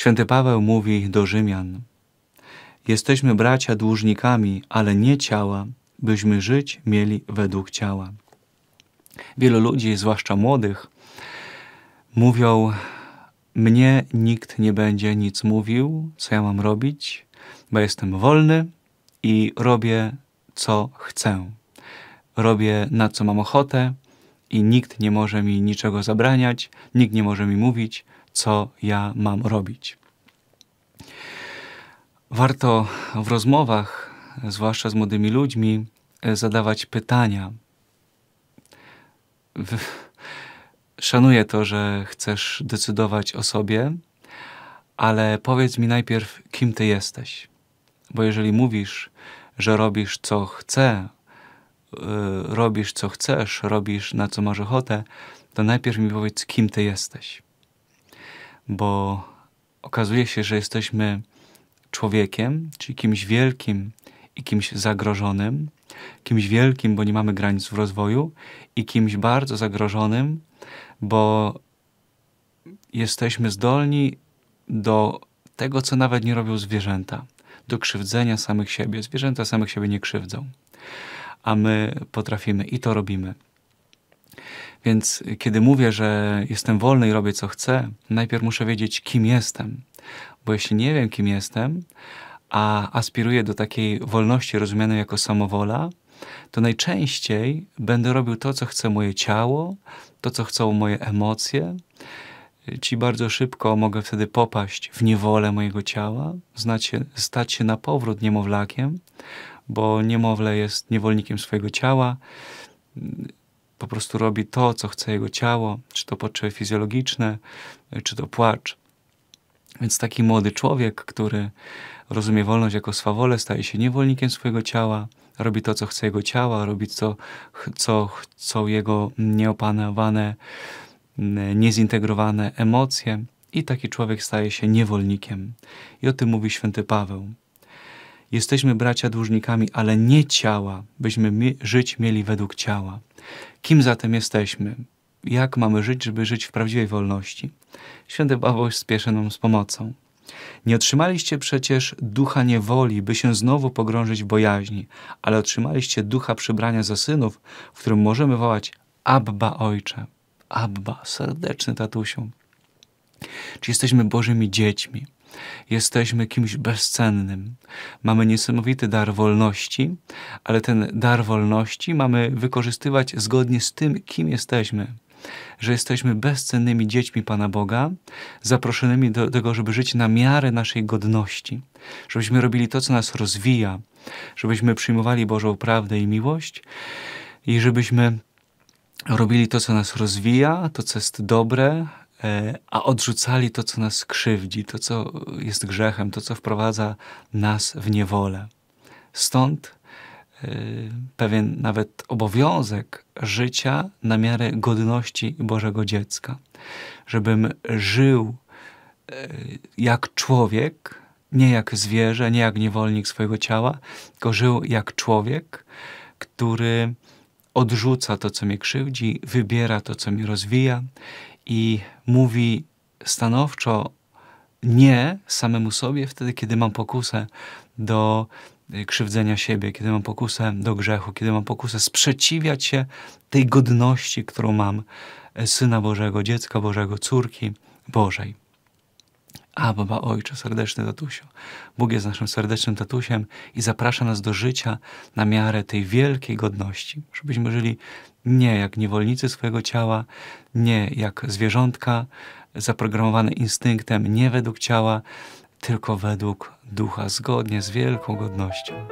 Święty Paweł mówi do Rzymian: Jesteśmy bracia dłużnikami, ale nie ciała, byśmy żyć mieli według ciała. Wielu ludzi, zwłaszcza młodych, mówią: Mnie nikt nie będzie nic mówił, co ja mam robić, bo jestem wolny i robię co chcę. Robię na co mam ochotę i nikt nie może mi niczego zabraniać, nikt nie może mi mówić, co ja mam robić. Warto w rozmowach, zwłaszcza z młodymi ludźmi, e, zadawać pytania. Szanuję to, że chcesz decydować o sobie, ale powiedz mi najpierw, kim ty jesteś. Bo jeżeli mówisz, że robisz co chce, yy, robisz co chcesz, robisz na co masz ochotę, to najpierw mi powiedz, kim ty jesteś. Bo okazuje się, że jesteśmy człowiekiem, czyli kimś wielkim i kimś zagrożonym, kimś wielkim, bo nie mamy granic w rozwoju, i kimś bardzo zagrożonym, bo jesteśmy zdolni do tego, co nawet nie robią zwierzęta, do krzywdzenia samych siebie. Zwierzęta samych siebie nie krzywdzą, a my potrafimy i to robimy. Więc kiedy mówię, że jestem wolny i robię co chcę, najpierw muszę wiedzieć, kim jestem. Bo jeśli nie wiem, kim jestem, a aspiruję do takiej wolności rozumianej jako samowola, to najczęściej będę robił to, co chce moje ciało, to, co chcą moje emocje. Ci bardzo szybko mogę wtedy popaść w niewolę mojego ciała, znacie, stać się na powrót niemowlakiem, bo niemowlę jest niewolnikiem swojego ciała, po prostu robi to, co chce jego ciało, czy to potrzeby fizjologiczne, czy to płacz. Więc taki młody człowiek, który rozumie wolność jako swawolę, staje się niewolnikiem swojego ciała, robi to, co chce jego ciała, robi to, co chcą jego nieopanowane, niezintegrowane emocje i taki człowiek staje się niewolnikiem. I o tym mówi święty Paweł. Jesteśmy bracia dłużnikami, ale nie ciała, byśmy mi żyć mieli według ciała. Kim zatem jesteśmy? Jak mamy żyć, żeby żyć w prawdziwej wolności? Święty Paweł spieszy nam z pomocą. Nie otrzymaliście przecież ducha niewoli, by się znowu pogrążyć w bojaźni, ale otrzymaliście ducha przybrania za synów, w którym możemy wołać Abba Ojcze. Abba, serdeczny tatusiu. Czy jesteśmy Bożymi dziećmi? Jesteśmy kimś bezcennym. Mamy niesamowity dar wolności, ale ten dar wolności mamy wykorzystywać zgodnie z tym, kim jesteśmy że jesteśmy bezcennymi dziećmi Pana Boga, zaproszonymi do tego, żeby żyć na miarę naszej godności, żebyśmy robili to, co nas rozwija, żebyśmy przyjmowali Bożą prawdę i miłość i żebyśmy robili to, co nas rozwija, to, co jest dobre, E, a odrzucali to, co nas krzywdzi, to, co jest grzechem, to, co wprowadza nas w niewolę. Stąd e, pewien nawet obowiązek życia na miarę godności Bożego dziecka, żebym żył e, jak człowiek, nie jak zwierzę, nie jak niewolnik swojego ciała, tylko żył jak człowiek, który odrzuca to, co mnie krzywdzi, wybiera to, co mnie rozwija i mówi stanowczo nie samemu sobie wtedy, kiedy mam pokusę do y, krzywdzenia siebie, kiedy mam pokusę do grzechu, kiedy mam pokusę sprzeciwiać się tej godności, którą mam e, syna Bożego, dziecka Bożego, córki Bożej. Abba, Ojcze, serdeczny tatusio. Bóg jest naszym serdecznym tatusiem i zaprasza nas do życia na miarę tej wielkiej godności. Żebyśmy żyli nie jak niewolnicy swojego ciała, nie jak zwierzątka zaprogramowane instynktem, nie według ciała, tylko według ducha, zgodnie z wielką godnością.